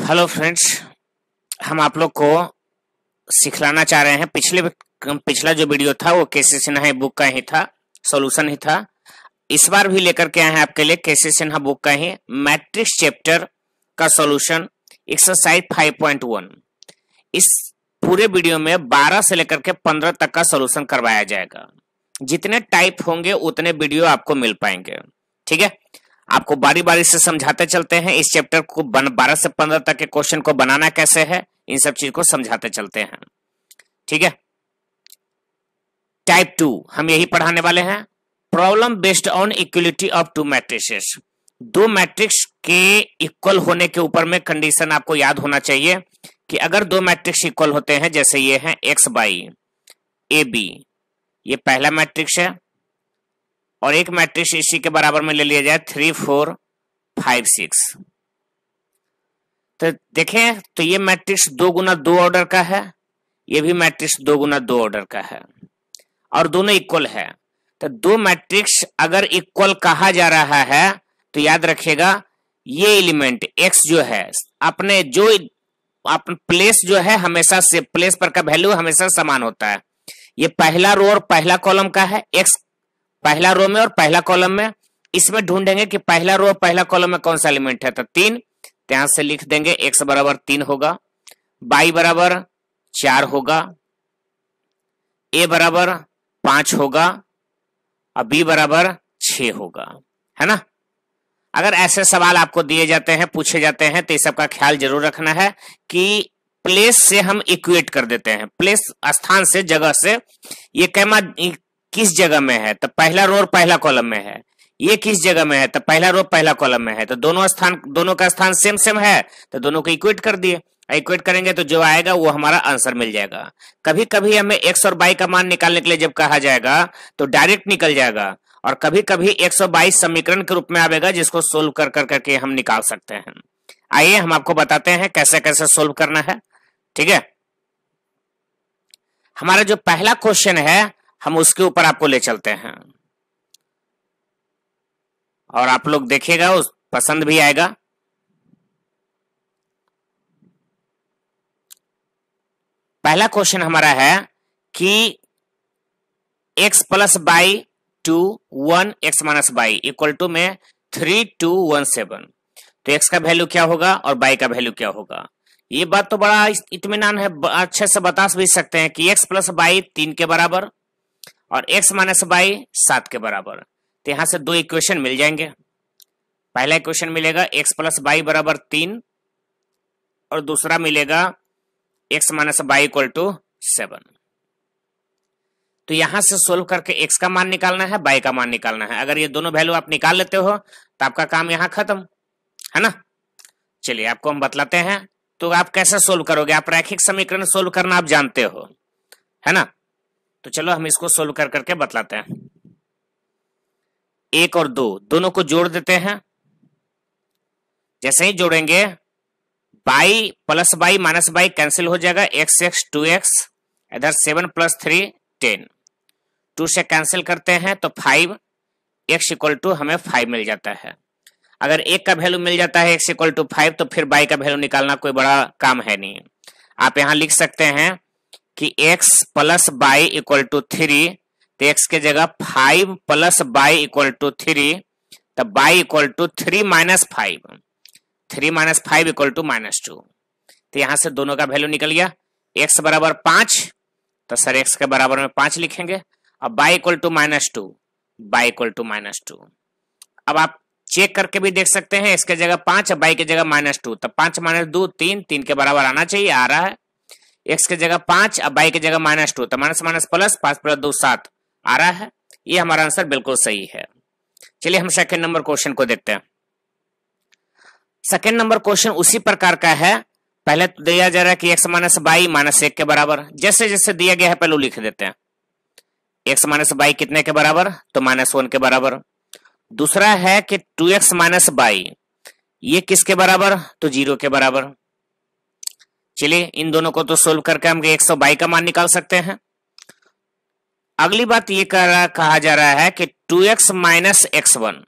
hello friends हम आप लोग को सिखलाना चाह रहे हैं पिछले पिछला जो वीडियो था वो केसी सिन्हा बुक का ही था सॉल्यूशन ही था इस बार भी लेकर के आए हैं आपके लिए केसी सिन्हा बुक का ही मैट्रिक्स चैप्टर का सॉल्यूशन एक्सरसाइज 5.1 इस पूरे वीडियो में 12 से लेकर के 15 तक का सॉल्यूशन करवाया जाएगा जितने टाइप होंगे उतने वीडियो आपको मिल पाएंगे ठीक है आपको बारी बारी से समझाते चलते हैं इस चैप्टर को बारह से पंद्रह तक के क्वेश्चन को बनाना कैसे है इन सब चीज को समझाते चलते हैं ठीक है टाइप टू हम यही पढ़ाने वाले हैं problem based on equality of two matrix दो मैट्रिक्स के इक्वल होने के ऊपर में कंडीशन आपको याद होना चाहिए कि अगर दो मैट्रिक्स इक्वल होते हैं जैसे ये है एक्स बाई ए बी ये पहला मैट्रिक्स है और एक मैट्रिक्स इसी के बराबर में ले लिया जाए थ्री फोर फाइव सिक्स तो देखें तो ये मैट्रिक्स दो गुना दो ऑर्डर का है ये भी मैट्रिक्स दो गुना दो ऑर्डर का है और दोनों इक्वल है तो दो मैट्रिक्स अगर इक्वल कहा जा रहा है तो याद रखिएगा ये एलिमेंट एक्स जो है अपने जो अपने प्लेस जो है हमेशा से प्लेस पर का वैल्यू हमेशा समान होता है ये पहला रो और पहला कॉलम का है एक्स पहला रो में और पहला कॉलम में इसमें ढूंढेंगे कि पहला रो पहला कॉलम में कौन सा एलिमेंट है तो तीन यहां से लिख देंगे एक्स बराबर तीन होगा बाई बराबर चार होगा ए बराबर पांच होगा और बी बराबर छ होगा है ना अगर ऐसे सवाल आपको दिए जाते हैं पूछे जाते हैं तो इस सबका ख्याल जरूर रखना है कि प्लेस से हम इक्वेट कर देते हैं प्लेस स्थान से जगह से ये कैमा किस जगह में है तो पहला रो और पहला कॉलम में है ये किस जगह में है तो पहला रो पहला कॉलम में है तो दोनों स्थान दोनों का स्थान सेम सेम है तो दोनों को इक्वेट कर दिए इक्वेट करेंगे तो जो आएगा वो हमारा आंसर मिल जाएगा कभी कभी हमें एक्स और बाई का मान निकालने के लिए जब कहा जाएगा तो डायरेक्ट निकल जाएगा और कभी कभी बाईस समीकरण के रूप में आवेगा जिसको सोल्व कर कर करके हम निकाल सकते हैं आइए हम आपको बताते हैं कैसे कैसे सोल्व करना है ठीक है हमारा जो पहला क्वेश्चन है हम उसके ऊपर आपको ले चलते हैं और आप लोग देखिएगा उस पसंद भी आएगा पहला क्वेश्चन हमारा है कि x plus y two one x minus y equal to में थ्री टू वन सेवन तो एक्स का वैल्यू क्या होगा और बाई का वैल्यू क्या होगा ये बात तो बड़ा इतमान है अच्छे से बता भी सकते हैं कि एक्स प्लस बाई तीन के बराबर और एक्स माइनस वाई सात के बराबर तो यहां से दो इक्वेशन मिल जाएंगे पहला इक्वेशन मिलेगा एक्स प्लस वाई बराबर तीन और दूसरा मिलेगा x minus y equal to seven तो यहां से सोल्व करके एक्स का मान निकालना है y का मान निकालना है अगर ये दोनों वैल्यू आप निकाल लेते हो तो आपका काम यहां खत्म है ना चलिए आपको हम बतलाते हैं तो आप कैसे सोल्व करोगे आप रैखिक समीकरण सोल्व करना आप जानते हो है ना तो चलो हम इसको सोल्व कर करके बतलाते हैं एक और दो दोनों को जोड़ देते हैं जैसे ही जोड़ेंगे y plus y minus y cancel हो जाएगा एक्स एक्स टू एक्स इधर seven plus three ten two से कैंसिल करते हैं तो फाइव एक्स इक्वल टू हमें फाइव मिल जाता है अगर एक का वैल्यू मिल जाता है एक्स इक्वल टू फाइव तो फिर बाई का वैल्यू निकालना कोई बड़ा काम है नहीं आप यहां लिख सकते हैं कि x plus y equal to three तो एक्स के जगह five plus y equal to three तो y equal to three minus five three minus five equal to minus two तो यहां से दोनों का वैल्यू निकल गया x बराबर पांच तो सर x के बराबर में पांच लिखेंगे और y equal to minus two y equal to minus two अब आप चेक करके भी देख सकते हैं इसके जगह पांच बाई के जगह माइनस टू तो पांच माइनस दो तीन तीन के बराबर आना चाहिए आ रहा है एक्स के जगह पांच और बाई के जगह माइनस टू तो माइनस माइनस प्लस पांच प्लस दो सात आ रहा है ये हमारा आंसर बिल्कुल सही है चलिए हम सेकेंड नंबर क्वेश्चन को देखते हैं सेकेंड नंबर क्वेश्चन उसी प्रकार का है पहले तो दिया जा रहा है कि एक्स माइनस बाई माइनस एक के बराबर जैसे जैसे दिया गया है पहले लिख देते हैं एक्स माइनस बाई कितने के बराबर तो माइनस वन के बराबर दूसरा है कि टू एक्स माइनस बाई ये किसके बराबर तो जीरो के बराबर चलिए इन दोनों को तो सोल्व करके हम एक सौ बाई का मान निकाल सकते हैं अगली बात ये रहा, कहा जा रहा है कि two x minus x one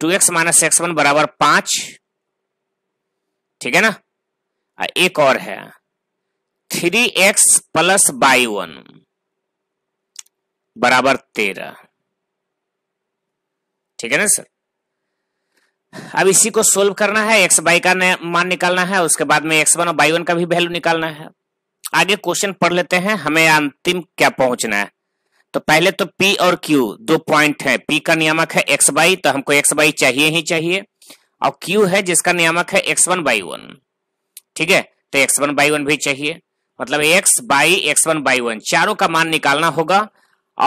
two x minus x one बराबर पांच ठीक है ना एक और है three x plus y one बराबर तेरह ठीक है ना सर अब इसी को सोल्व करना है एक्स बाई का मान निकालना है उसके बाद में एक्स वन और बाई वन का भी वैल्यू निकालना है आगे क्वेश्चन पढ़ लेते हैं हमें अंतिम क्या पहुंचना है तो पहले तो पी और क्यू दो पॉइंट है पी का नियामक है एक्स बाई तो हमको एक्स बाई चाहिए ही चाहिए और क्यू है जिसका नियामक है एक्स वन बाई वन ठीक है तो एक्स वन बाई वन भी चाहिए मतलब x y x one y one चारों का मान निकालना होगा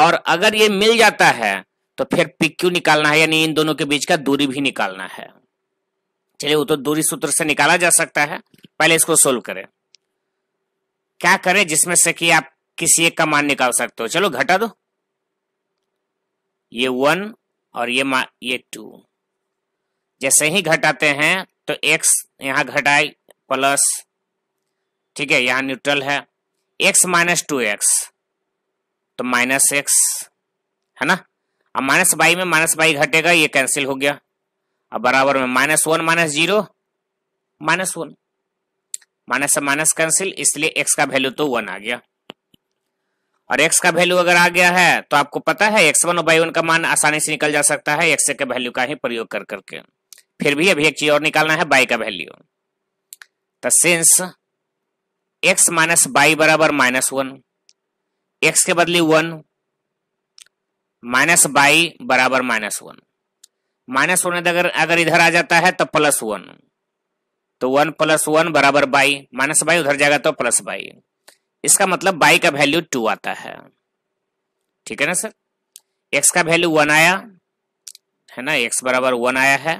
और अगर ये मिल जाता है तो फिर PQ निकालना है यानी इन दोनों के बीच का दूरी भी निकालना है चलिए वो तो दूरी सूत्र से निकाला जा सकता है पहले इसको सोल्व करें क्या करें जिसमें से कि आप किसी एक का मान निकाल सकते हो चलो घटा दो ये वन और ये मा ये टू जैसे ही घटाते हैं तो एक्स यहां घटाई प्लस ठीक है यहां न्यूट्रल है एक्स माइनस टू एक्स तो माइनस एक्स है ना अब माइनस बाई में माइनस बाई घटेगा ये कैंसिल हो गया अब बराबर में minus one minus zero minus one minus से माइनस कैंसिल इसलिए एक्स का वैल्यू तो वन आ गया और एक्स का वैल्यू अगर आ गया है तो आपको पता है एक्स वन और बाई वन का मान आसानी से निकल जा सकता है एक्स के वैल्यू का ही प्रयोग कर करके फिर भी अभी एक चीज और निकालना है बाई का वैल्यू तो सिंस एक्स माइनस बाई बराबर माइनस वन एक्स के बदले वन माइनस बाई बराबर माइनस वन माइनस वन अगर अगर इधर आ जाता है तो प्लस वन तो वन प्लस वन बराबर बाई माइनस बाई उधर जाएगा तो प्लस बाई इसका मतलब बाई का वैल्यू टू आता है ठीक है ना सर एक्स का वैल्यू वन आया है ना एक्स बराबर वन आया है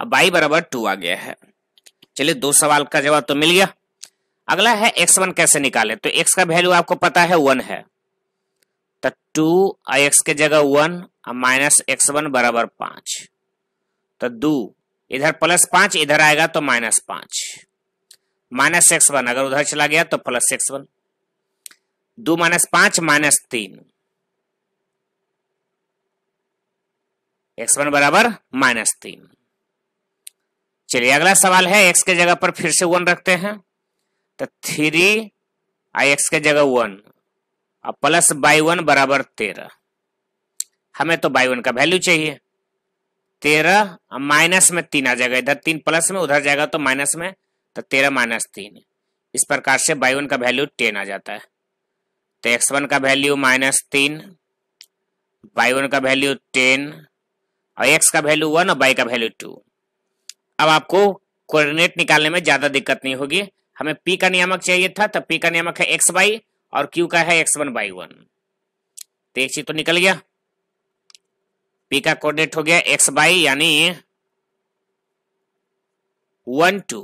अब बाई बराबर टू आ गया है चलिए दो सवाल का जवाब तो मिल गया अगला है एक्स वन कैसे निकाले तो एक्स का वैल्यू आपको पता है वन है तो टू आई एक्स के जगह वन और माइनस एक्स वन बराबर पांच तो दो इधर प्लस पांच इधर आएगा तो माइनस पांच माइनस एक्स वन अगर उधर चला गया तो प्लस एक्स वन दो माइनस पांच माइनस तीन एक्स वन बराबर माइनस तीन चलिए अगला सवाल है एक्स के जगह पर फिर से वन रखते हैं तो थ्री आई एक्स के जगह वन और प्लस बाई वन बराबर तेरह हमें तो बाई वन का वैल्यू चाहिए तेरह माइनस में तीन आ जाएगा इधर तीन प्लस में उधर जाएगा तो माइनस में तो तेरह माइनस तीन इस प्रकार से बाई वन का वैल्यू टेन आ जाता है तो एक्स वन का वैल्यू माइनस तीन बाई वन का वैल्यू टेन और एक्स का वैल्यू वन और बाई का वैल्यू टू अब आपको कोऑर्डिनेट निकालने में ज़्यादा दिक्कत नहीं होगी हमें पी का नियामक चाहिए था तो पी का नियामक है एक्स बाई और क्यू का है एक्स वन बाई वन तो एक चीज तो निकल गया पी का कोऑर्डिनेट हो गया एक्स बाई यानी वन टू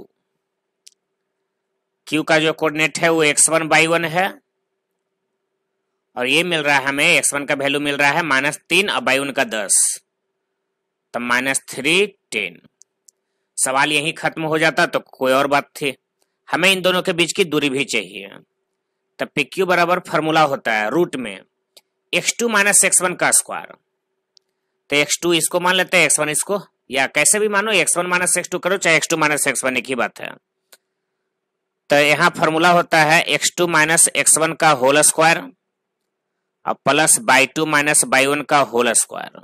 क्यू का जो कोऑर्डिनेट है वो एक्स वन बाई वन है और ये मिल रहा है हमें एक्स वन का वैल्यू मिल रहा है माइनस तीन और बाई वन का दस तब माइनस थ्री टेन सवाल यही खत्म हो जाता तो कोई और बात थी हमें इन दोनों के बीच की दूरी भी चाहिए तो पी क्यू बराबर फॉर्मूला होता है रूट में x two minus x one का स्क्वायर तो एक्स टू इसको मान लेते हैं एक्स वन इसको या कैसे भी मानो x one minus x two करो चाहे x two minus x one एक ही बात है तो यहाँ फॉर्मूला होता है x two minus x one का होल स्क्वायर और plus y two minus y one का होल स्क्वायर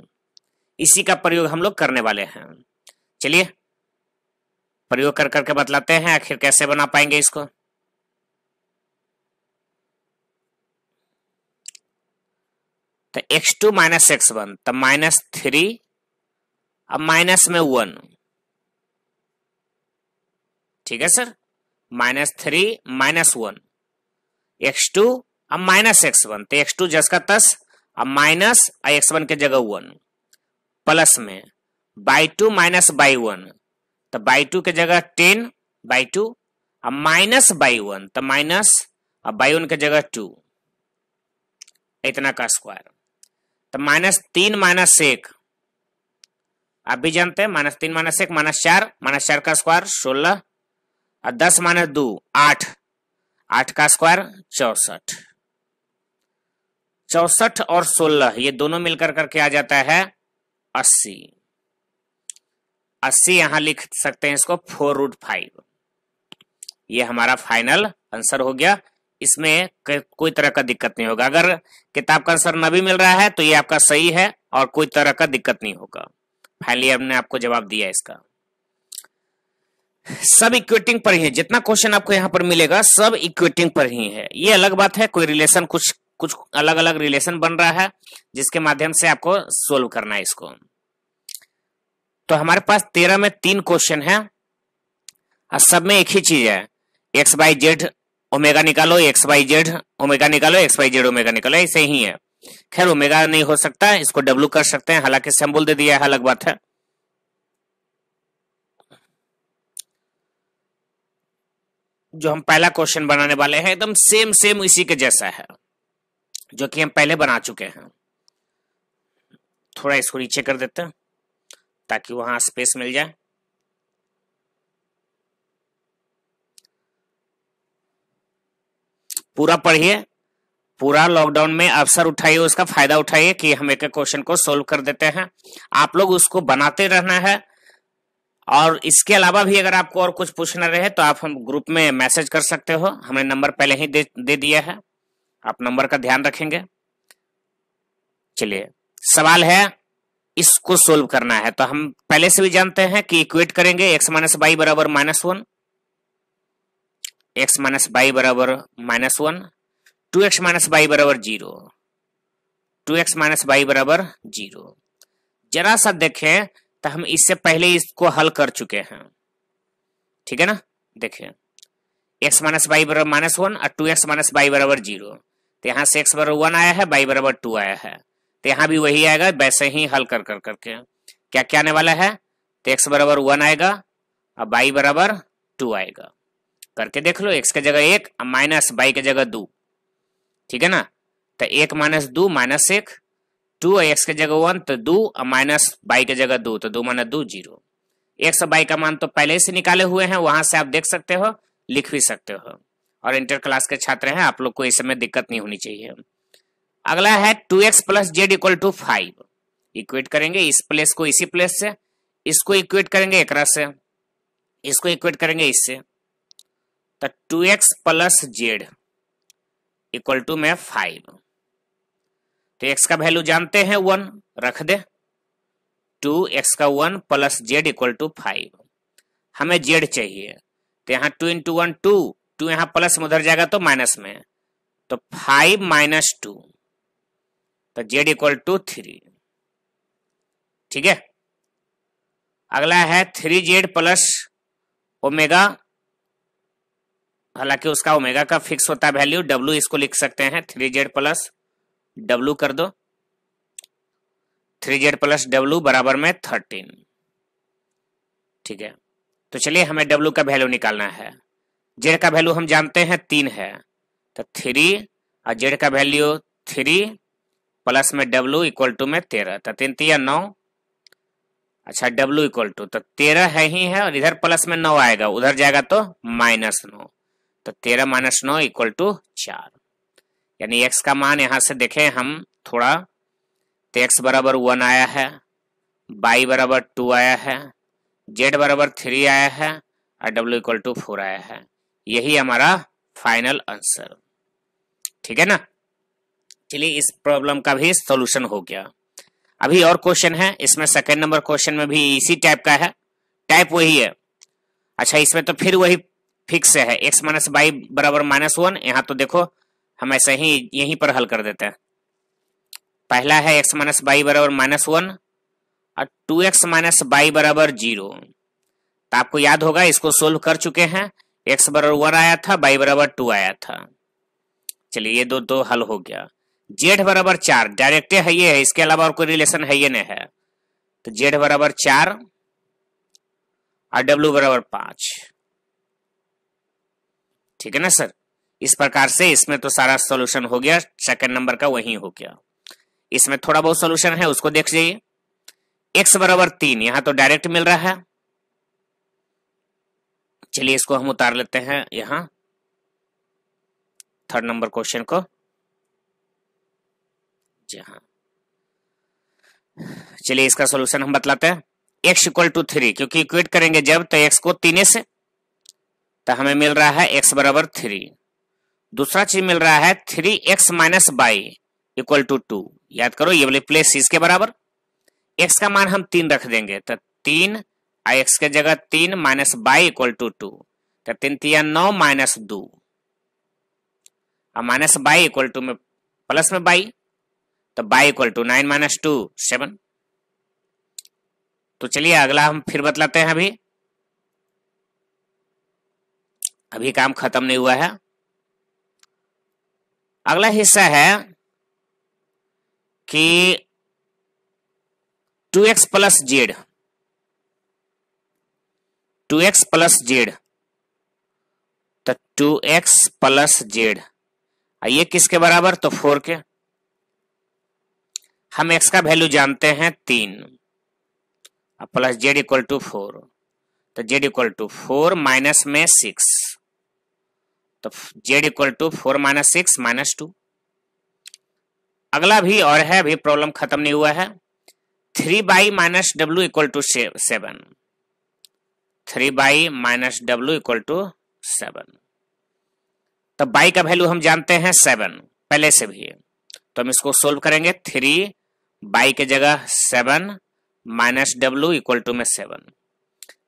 इसी का प्रयोग हम लोग करने वाले हैं चलिए प्रयोग कर करके बतलाते हैं आखिर कैसे बना पाएंगे इसको तो x two minus x one तो माइनस थ्री अब माइनस में वन ठीक है sir minus three minus one x two अब माइनस एक्स वन तो एक्स टू जस का तस अब माइनस एक्स वन के जगह वन प्लस में y two minus y one तो बाई टू के जगह टेन बाई टू अब माइनस बाई वन तो माइनस और बाई वन के जगह टू इतना का स्क्वायर तो माइनस तीन माइनस एक आप भी जानते हैं माइनस तीन माइनस एक माइनस चार माइनस चार का स्क्वायर सोलह और दस माइनस दो आठ आठ का स्क्वायर चौसठ चौसठ और सोलह ये दोनों मिलकर करके आ जाता है अस्सी अस्सी यहां लिख सकते हैं इसको फोर रूट फाइव ये हमारा फाइनल आंसर हो गया इसमें कोई तरह का दिक्कत नहीं होगा अगर किताब का आंसर न भी मिल रहा है तो ये आपका सही है और कोई तरह का दिक्कत नहीं होगा फाइनली हमने आपको जवाब दिया इसका सब इक्वेटिंग पर ही है जितना क्वेश्चन आपको यहाँ पर मिलेगा सब इक्वेटिंग पर ही है ये अलग बात है कोई रिलेशन कुछ कुछ अलग अलग रिलेशन बन रहा है जिसके माध्यम से आपको सोल्व करना है इसको तो हमारे पास तेरह में तीन क्वेश्चन है और सब में एक ही चीज है एक्स बाई जेड ओमेगा निकालो एक्स वाई जेड ओमेगा निकालो एक्स वाई जेड ओमेगा निकालो ऐसे ही है खैर ओमेगा नहीं हो सकता इसको डब्लू कर सकते हैं हालांकि सिंबल दे दिया है अलग बात है जो हम पहला क्वेश्चन बनाने वाले हैं एकदम सेम सेम इसी के जैसा है जो कि हम पहले बना चुके हैं थोड़ा इसको नीचे कर देते हैं ताकि वहां स्पेस मिल जाए पूरा पढ़िए पूरा लॉकडाउन में अवसर उठाइए उसका फायदा उठाइए कि हम एक एक क्वेश्चन को सोल्व कर देते हैं आप लोग उसको बनाते रहना है और इसके अलावा भी अगर आपको और कुछ पूछना रहे तो आप हम ग्रुप में मैसेज कर सकते हो हमने नंबर पहले ही दे, दे दिया है आप नंबर का ध्यान रखेंगे चलिए सवाल है इसको सोल्व करना है तो हम पहले से भी जानते हैं कि इक्वेट करेंगे एक्स माइनस वाई बराबर minus one x minus y बराबर minus one two x minus y बराबर zero two x minus y बराबर जीरो जरा सा देखें तो हम इससे पहले इसको हल कर चुके हैं ठीक है ना देखें एक्स माइनस बाई बराबर माइनस वन और टू एक्स माइनस बाई बराबर जीरो तो यहाँ से एक्स बराबर वन आया है बाई बराबर टू आया है तो यहाँ भी वही आएगा वैसे ही हल कर कर करके क्या क्या आने वाला है तो एक्स बराबर वन आएगा और बाई बराबर टू आएगा करके देख लो एक्स के जगह एक माइनस बाई के जगह दो ठीक है ना तो एक माइनस दो माइनस एक टू एक्स के जगह वन तो दो और माइनस बाई के जगह दो तो दो माइनस दो जीरो एक्स और बाई का मान तो पहले से निकाले हुए हैं वहां से आप देख सकते हो लिख भी सकते हो और इंटर क्लास के छात्र हैं आप लोग को इस समय दिक्कत नहीं होनी चाहिए अगला है two x plus Z equal to five equate करेंगे इस प्लेस को इसी प्लेस से इसको इक्वेट करेंगे एक से इसको इक्वेट करेंगे इससे तो two x plus Z equal to में फाइव तो एक्स का वैल्यू जानते हैं वन रख दे टू एक्स का one plus Z equal to five हमें जेड चाहिए तो यहाँ two into one two two यहाँ प्लस में उधर जाएगा तो माइनस में तो फाइव माइनस टू तो जेड इक्वल टू थ्री ठीक है अगला है थ्री जेड प्लस ओमेगा हालांकि उसका ओमेगा का फिक्स होता है वैल्यू डब्ल्यू इसको लिख सकते हैं थ्री जेड प्लस डब्ल्यू कर दो थ्री जेड प्लस डब्ल्यू बराबर में थर्टीन ठीक है तो चलिए हमें डब्ल्यू का वैल्यू निकालना है जेड का वैल्यू हम जानते हैं तीन है तो थ्री और जेड का वैल्यू थ्री प्लस में डब्ल्यू इक्वल टू में तेरह तो तीन तीन नौ अच्छा डब्ल्यू इक्वल टू तो तेरह है ही है और इधर प्लस में नौ आएगा उधर जाएगा तो माइनस नौ तो तेरह माइनस नौ इक्वल टू चार यानी एक्स का मान यहां से देखें हम थोड़ा तो एक्स बराबर वन आया है बाई बराबर टू आया है जेड बराबर थ्री आया है और डब्ल्यू इक्वल टू फोर आया है यही हमारा फाइनल आंसर ठीक है ना चलिए इस प्रॉब्लम का भी सॉल्यूशन हो गया अभी और क्वेश्चन है इसमें सेकंड नंबर क्वेश्चन में भी इसी टाइप का है टाइप वही है अच्छा इसमें तो फिर वही फिक्स है एक्स माइनस वाई बराबर माइनस वन यहाँ तो देखो हम ऐसे ही यहीं पर हल कर देते हैं पहला है एक्स माइनस वाई बराबर माइनस वन और टू एक्स माइनस वाई बराबर जीरो तो आपको याद होगा इसको सोल्व कर चुके हैं एक्स बराबर वन आया था वाई बराबर टू आया था चलिए ये दो दो हल हो गया जेड बराबर चार डायरेक्ट है ये है इसके अलावा और कोई रिलेशन है ये नहीं है तो जेड बराबर चार और डब्ल्यू बराबर पांच ठीक है ना सर इस प्रकार से इसमें तो सारा सोल्यूशन हो गया सेकेंड नंबर का वही हो गया इसमें थोड़ा बहुत सोल्यूशन है उसको देख जाइए एक्स बराबर तीन यहां तो डायरेक्ट मिल रहा है चलिए इसको हम उतार लेते हैं यहां थर्ड नंबर क्वेश्चन को जहां चलिए इसका सॉल्यूशन हम बतलाते हैं एक्स इक्वल टू थ्री क्योंकि इक्वेट करेंगे जब तो एक्स को तीन से तो हमें मिल रहा है एक्स बराबर थ्री दूसरा चीज मिल रहा है three x minus y equal to two याद करो ये बोले प्लेस इसके बराबर एक्स का मान हम तीन रख देंगे तो तीन और एक्स के जगह तीन minus y equal to two तो तीन तीन नौ माइनस दो और माइनस बाई इक्वल टू में प्लस में बाई तो y equal to nine minus two seven तो चलिए अगला हम फिर बतलाते हैं अभी अभी काम खत्म नहीं हुआ है अगला हिस्सा है कि two x plus z two x plus z तो टू एक्स प्लस जेड आइए किसके बराबर तो फोर के हम एक्स का वैल्यू जानते हैं तीन plus Z equal to four तो Z equal to four minus में सिक्स तो Z equal to four minus six minus two अगला भी और है अभी प्रॉब्लम खत्म नहीं हुआ है थ्री बाई माइनस डब्ल्यू equal to seven three by minus डब्ल्यू इक्वल टू सेवन तो बाई का वैल्यू हम जानते हैं सेवन पहले से भी तो हम इसको सोल्व करेंगे थ्री बाई के जगह सेवन माइनस डब्ल्यू इक्वल टू में सेवन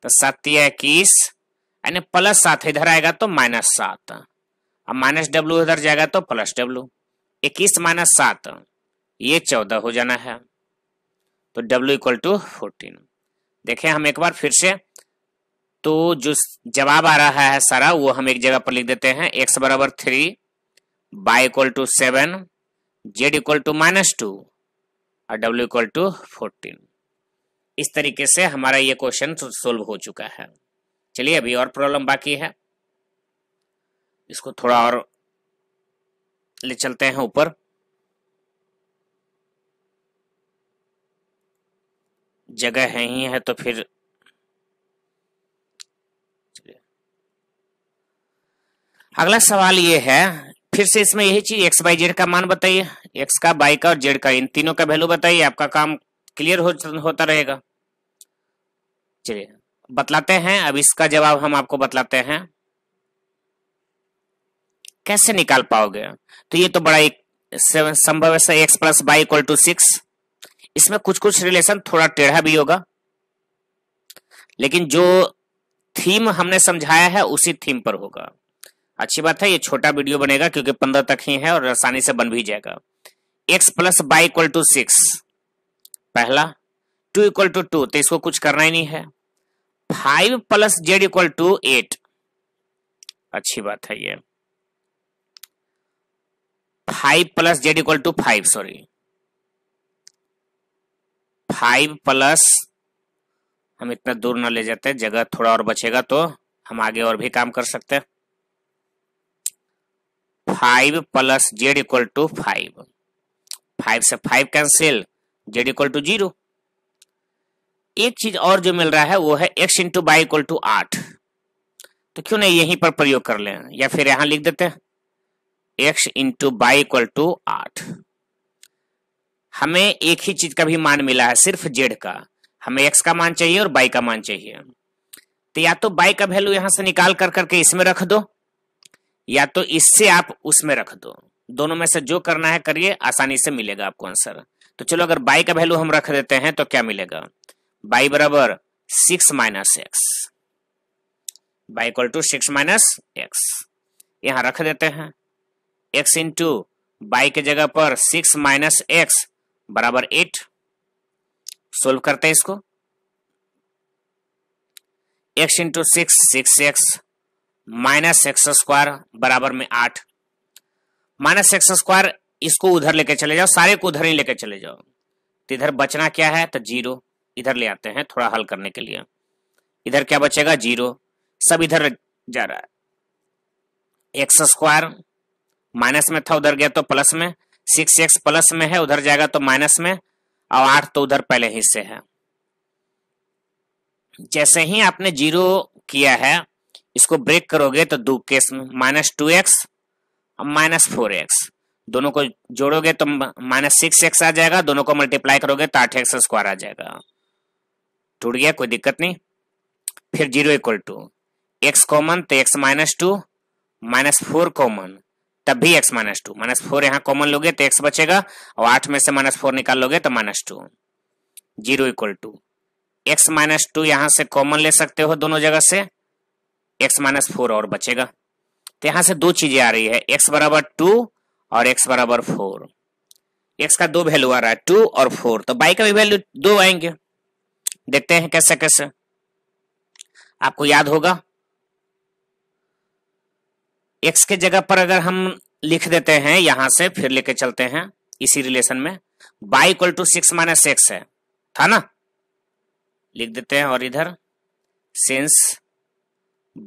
तो सत्य इक्कीस यानी प्लस सात इधर आएगा तो माइनस सात अब माइनस डब्ल्यू इधर जाएगा तो प्लस डब्ल्यू इक्कीस माइनस सात ये चौदह हो जाना है तो डब्ल्यू इक्वल टू फोर्टीन देखें हम एक बार फिर से तो जो जवाब आ रहा है सारा वो हम एक जगह पर लिख देते हैं एक्स बराबर three y equal to seven z equal to minus two और डब्ल्यू इक्वल टू फोर्टीन इस तरीके से हमारा ये क्वेश्चन सोल्व तो हो चुका है चलिए अभी और प्रॉब्लम बाकी है इसको थोड़ा और ले चलते हैं ऊपर जगह है ही है तो फिर अगला सवाल ये है फिर से इसमें यही चीज एक्स बाई जेड का मान बताइए एक्स का बाई का और जेड का इन तीनों का वैल्यू बताइए आपका काम क्लियर हो, होता रहेगा चलिए बतलाते हैं अब इसका जवाब हम आपको बतलाते हैं कैसे निकाल पाओगे तो ये तो बड़ा एक संभव है x plus y equal to six इसमें कुछ कुछ रिलेशन थोड़ा टेढ़ा भी होगा लेकिन जो थीम हमने समझाया है उसी थीम पर होगा अच्छी बात है ये छोटा वीडियो बनेगा क्योंकि पंद्रह तक ही है और आसानी से बन भी जाएगा x plus y equal to six पहला टू इक्वल टू टू तो इसको कुछ करना ही नहीं है five plus Z equal to eight अच्छी बात है ये five plus Z equal to five sorry five plus हम इतना दूर ना ले जाते जगह थोड़ा और बचेगा तो हम आगे और भी काम कर सकते five plus Z equal to five five से five cancel z equal to zero एक चीज और जो मिल रहा है वो है x into y equal to आठ तो क्यों नहीं यहीं पर प्रयोग कर लें या फिर यहां लिख देते हैं x into y equal to आठ हमें एक ही चीज का भी मान मिला है सिर्फ जेड का हमें एक्स का मान चाहिए और बाई का मान चाहिए तो या तो बाई का वैल्यू यहां से निकाल कर करके इसमें रख दो या तो इससे आप उसमें रख दो दोनों में से जो करना है करिए आसानी से मिलेगा आपको आंसर तो चलो अगर बाई का वैल्यू हम रख देते हैं तो क्या मिलेगा बाई बराबर six minus x y equal to six minus x यहां रख देते हैं एक्स इंटू बाई के जगह पर सिक्स माइनस एक्स बराबर एट सोल्व करते हैं इसको x into six six x minus x square बराबर में आठ माइनस एक्स स्क्वायर इसको उधर लेके चले जाओ सारे को उधर ही लेके चले जाओ तो इधर बचना क्या है तो जीरो इधर ले आते हैं थोड़ा हल करने के लिए इधर क्या बचेगा जीरो सब इधर जा रहा है एक्स स्क्वायर माइनस में था उधर गया तो प्लस में सिक्स एक्स प्लस में है उधर जाएगा तो माइनस में और आठ तो उधर पहले हिस्से है जैसे ही आपने जीरो किया है इसको ब्रेक करोगे तो दो केस में माइनस टू एक्स और माइनस फोर एक्स दोनों को जोड़ोगे तो माइनस सिक्स एक्स आ जाएगा दोनों को मल्टीप्लाई करोगे तो आठ एक्स स्क्वायर आ जाएगा टूट गया कोई दिक्कत नहीं फिर zero equal to x common तो x minus two minus four common तब भी x minus two minus four यहाँ कॉमन लोगे तो एक्स बचेगा और आठ में से माइनस फोर निकाल लोगे तो minus two zero equal to x minus two यहां से कॉमन ले सकते हो दोनों जगह से एक्स माइनस फोर और बचेगा तो यहां से दो चीजें आ रही है एक्स बराबर टू और एक्स बराबर फोर एक्स का दो वैल्यू आ रहा है टू और फोर तो बाई का भी वैल्यू दो आएंगे देखते हैं कैसे कैसे आपको याद होगा एक्स के जगह पर अगर हम लिख देते हैं यहां से फिर लेके चलते हैं इसी रिलेशन में y equal to six minus x है था ना लिख देते हैं और इधर since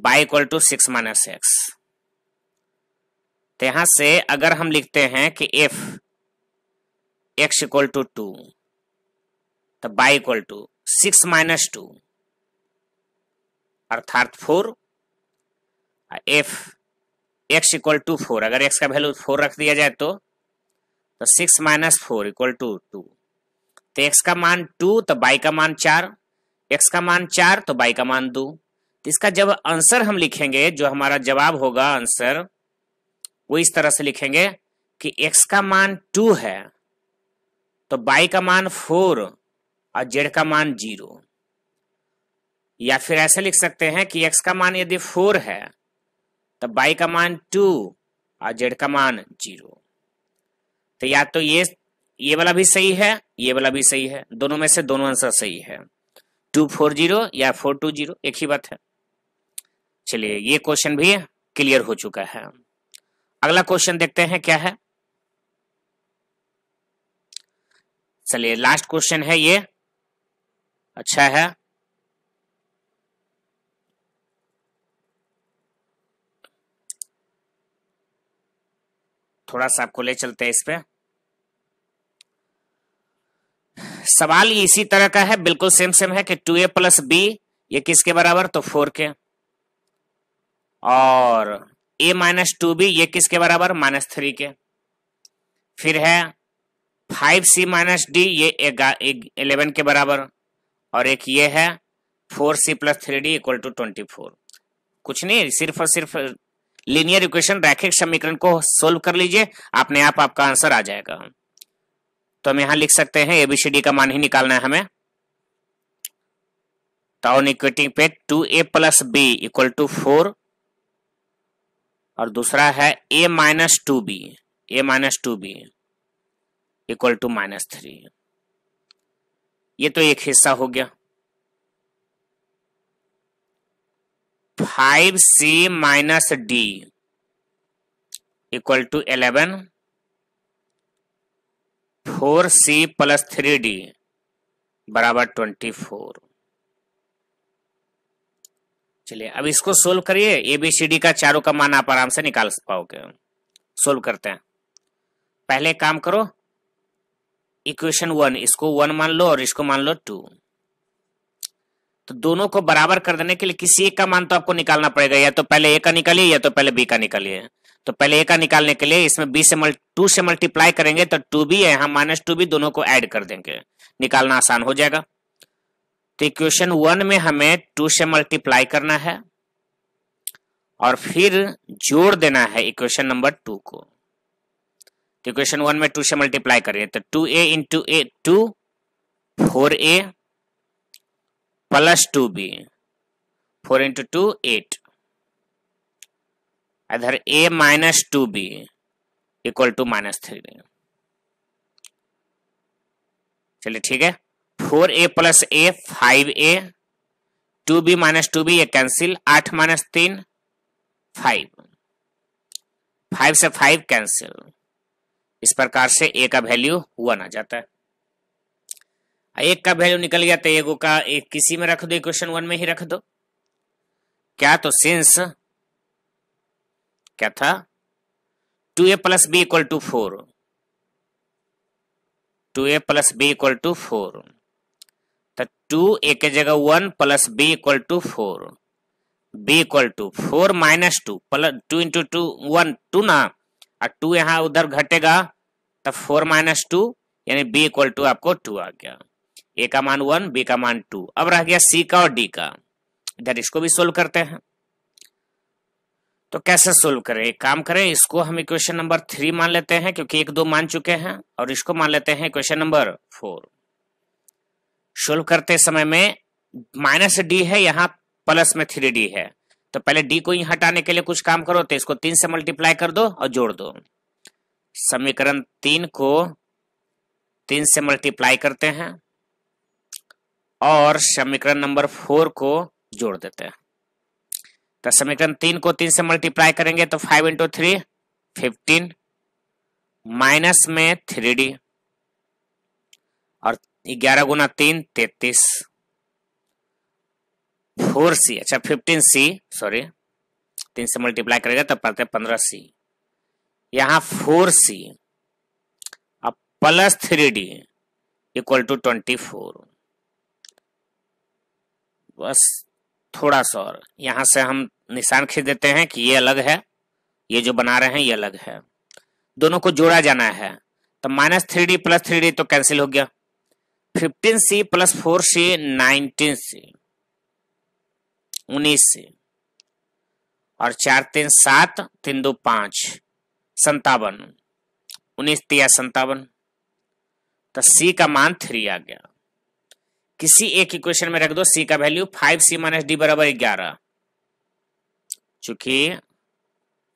y equal to six minus x तो यहां से अगर हम लिखते हैं कि f x equal to two तो y equal to six minus two अर्थात four f x equal to four अगर एक्स का वैल्यू फोर रख दिया जाए तो तो six minus four equal to two तो एक्स का मान टू तो बाई का मान चार एक्स का मान चार तो बाई का मान दो तो इसका जब आंसर हम लिखेंगे जो हमारा जवाब होगा आंसर वो इस तरह से लिखेंगे कि एक्स का मान टू है तो बाई का मान फोर और जेड का मान जीरो या फिर ऐसे लिख सकते हैं कि एक्स का मान यदि फोर है तो बाई का मान टू और जेड का मान जीरो तो या तो ये ये वाला भी सही है ये वाला भी सही है दोनों में से दोनों आंसर सही है टू फोर जीरो या फोर टू जीरो एक ही बात है चलिए ये क्वेश्चन भी क्लियर हो चुका है अगला क्वेश्चन देखते हैं क्या है चलिए लास्ट क्वेश्चन है ये अच्छा है थोड़ा सा आपको ले चलते हैं इस पे सवाल ये इसी तरह का है बिल्कुल सेम सेम है कि टू ए प्लस बी ये किसके बराबर तो फोर के और ए माइनस टू बी ये किसके बराबर माइनस थ्री के फिर है फाइव सी माइनस डी ये इलेवन के बराबर और एक ये है four c plus three d equal to twenty four कुछ नहीं सिर्फ और सिर्फ लीनियर इक्वेशन रैखिक समीकरण को सोल्व कर लीजिए अपने आप आपका आंसर आ जाएगा तो हम यहां लिख सकते हैं एबीसीडी का मान ही निकालना है हमें टाउन इक्वेटिंग पे two a plus b equal to four और दूसरा है a minus two b a minus two b equal to minus three ये तो एक हिस्सा हो गया five c minus d equal to eleven four c plus three d बराबर ट्वेंटी फोर चलिए अब इसको सोल्व करिए एबीसीडी का चारों का मान आप आराम से निकाल पाओगे सोल्व करते हैं पहले काम करो इक्वेशन वन इसको वन मान लो और इसको मान लो टू तो दोनों को बराबर कर देने के लिए किसी एक का मान तो आपको निकालना पड़ेगा या तो पहले ए का निकालिए या तो पहले बी का निकालिए तो पहले ए का निकालने के लिए इसमें बी से मल्टी टू से मल्टीप्लाई करेंगे तो टू बी है माइनस टू बी दोनों को ऐड कर देंगे निकालना आसान हो जाएगा तो इक्वेशन वन में हमें टू से मल्टीप्लाई करना है और फिर जोड़ देना है इक्वेशन नंबर टू को तो इक्वेशन वन में टू से मल्टीप्लाई करिए तो two a into a two four a plus two b four into two eight इधर a minus two b equal to minus three चलिए ठीक है four a plus a five a two b minus two b ये cancel आठ माइनस तीन five five से five cancel इस प्रकार से ए का वैल्यू वन आ जाता है एक का वैल्यू निकल गया तो एगो का एक किसी में रख दो इक्वेशन वन में ही रख दो क्या तो सिंस क्या था two a plus b equal to four two a plus b equal to four तो टू ए के जगह one plus b equal to four b equal to four minus two plus two into two one two ना और two यहाँ उधर घटेगा तो four minus two यानी बी इक्वल टू आपको टू आ गया ए का मान वन बी का मान टू अब रह गया सी का और डी का इधर इसको भी सोल्व करते हैं तो कैसे सोल्व करें एक काम करें इसको हम इक्वेशन नंबर थ्री मान लेते हैं क्योंकि एक दो मान चुके हैं और इसको मान लेते हैं इक्वेशन नंबर फोर सोल्व करते समय में माइनस डी है यहाँ प्लस में थ्री डी है तो पहले डी को हटाने के लिए कुछ काम करो तो इसको तीन से मल्टीप्लाई कर दो और जोड़ दो समीकरण तीन को तीन से मल्टीप्लाई करते हैं और समीकरण नंबर फोर को जोड़ देते हैं तो समीकरण तीन को तीन से मल्टीप्लाई करेंगे तो five into three fifteen minus में थ्री डी और ग्यारह गुना तीन तैतीस फोर सी अच्छा फिफ्टीन सी सॉरी तीन से मल्टीप्लाई करेगा तब पाते पंद्रह सी यहां फोर सी अब plus three d equal to twenty four बस थोड़ा सा और यहां से हम निशान खींच देते हैं कि ये अलग है ये जो बना रहे हैं ये अलग है दोनों को जोड़ा जाना है तो minus three d plus three d तो कैंसिल हो गया fifteen c plus four c nineteen c उन्नीस से और चार तीन सात तीन दो पांच संतावन उन्नीस तिया संतावन तो सी का मान थ्री आ गया किसी एक इक्वेशन में रख दो सी का value five c minus D बराबर ग्यारह चूंकि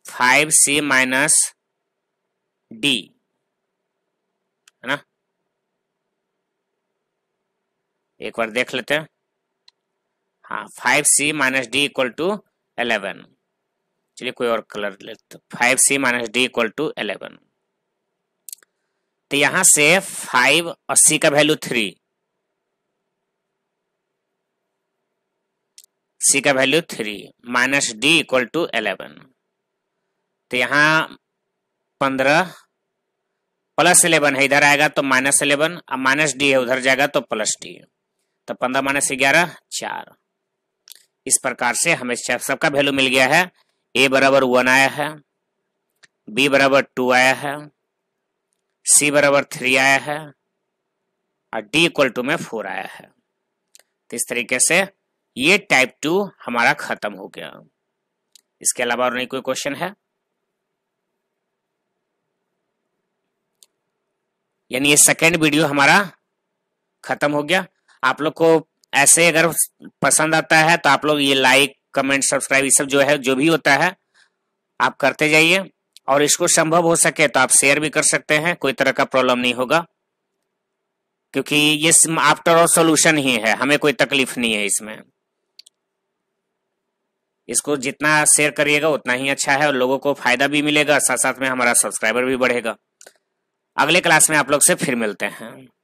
फाइव सी माइनस डी है ना एक बार देख लेते हैं five c minus d equal to eleven चलिए कोई और कलर लेते five c minus d equal to eleven तो यहां से फाइव और सी का वैल्यू थ्री सी का value three minus d equal to eleven तो यहाँ पंद्रह प्लस इलेवन है इधर आएगा तो माइनस इलेवन और माइनस डी है उधर जाएगा तो प्लस डी तो पंद्रह माइनस ग्यारह चार इस प्रकार से हमें सबका वैल्यू मिल गया है ए बराबर वन आया है बी बराबर टू आया है सी बराबर थ्री आया है और डी इक्वल टू में फोर आया है तो इस तरीके से ये टाइप टू हमारा खत्म हो गया इसके अलावा और नहीं कोई क्वेश्चन है यानी ये सेकेंड वीडियो हमारा खत्म हो गया आप लोग को ऐसे अगर पसंद आता है तो आप लोग ये लाइक कमेंट सब्सक्राइब ये सब जो है जो भी होता है आप करते जाइए और इसको संभव हो सके तो आप शेयर भी कर सकते हैं कोई तरह का प्रॉब्लम नहीं होगा क्योंकि ये आफ्टर ऑल सोल्यूशन ही है हमें कोई तकलीफ नहीं है इसमें इसको जितना शेयर करिएगा उतना ही अच्छा है और लोगों को फायदा भी मिलेगा साथ साथ में हमारा सब्सक्राइबर भी बढ़ेगा अगले क्लास में आप लोग से फिर मिलते हैं